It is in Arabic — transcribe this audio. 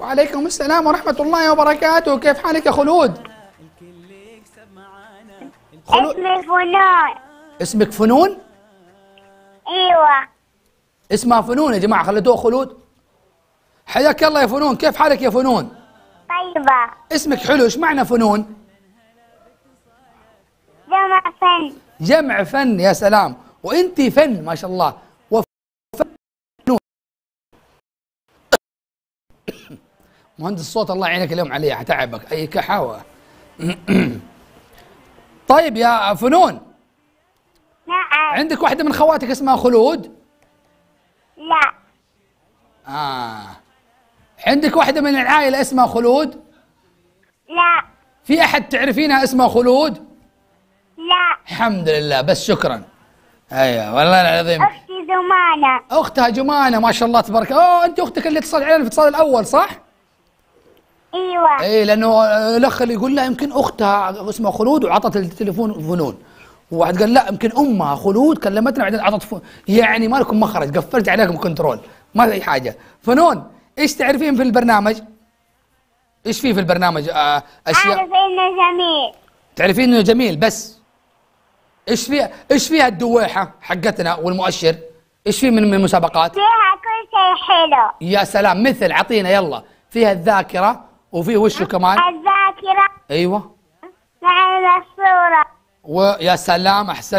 وعليكم السلام ورحمة الله وبركاته كيف حالك يا خلود؟ خلود اسمي فنون اسمك فنون؟ ايوه اسمها فنون يا جماعة خليتوها خلود حياك الله يا فنون كيف حالك يا فنون؟ طيبة اسمك حلو ايش معنى فنون؟ جمع فن جمع فن يا سلام وانت فن ما شاء الله مهندس الصوت الله يعينك اليوم عليه حتعبك اي كحاوه طيب يا فنون نعم عندك واحده من خواتك اسمها خلود لا اه عندك واحده من العائله اسمها خلود لا في احد تعرفينها اسمها خلود لا الحمد لله بس شكرا ايوه والله العظيم اختي جمانه اختها جمانه ما شاء الله تبارك اوه انت اختك اللي اتصل علينا في الاتصال الاول صح واحد ايه لانه آه، الاخ اللي يقول لا يمكن اختها اسمها خلود وعطت التليفون فنون وواحد قال لا يمكن امها خلود كلمتنا بعدين عطت فنون يعني ما لكم مخرج قفلت عليكم كنترول ما في اي حاجه فنون ايش تعرفين في البرنامج؟ ايش في في البرنامج آه اشياء اعرف انه جميل تعرفين انه جميل بس ايش فيها ايش فيها الدويحه حقتنا والمؤشر ايش في من من مسابقات فيها كل شيء حلو يا سلام مثل اعطينا يلا فيها الذاكره وفي وشه كمان الذاكرة أيوة مع نعم، الصورة ويا سلام أحسن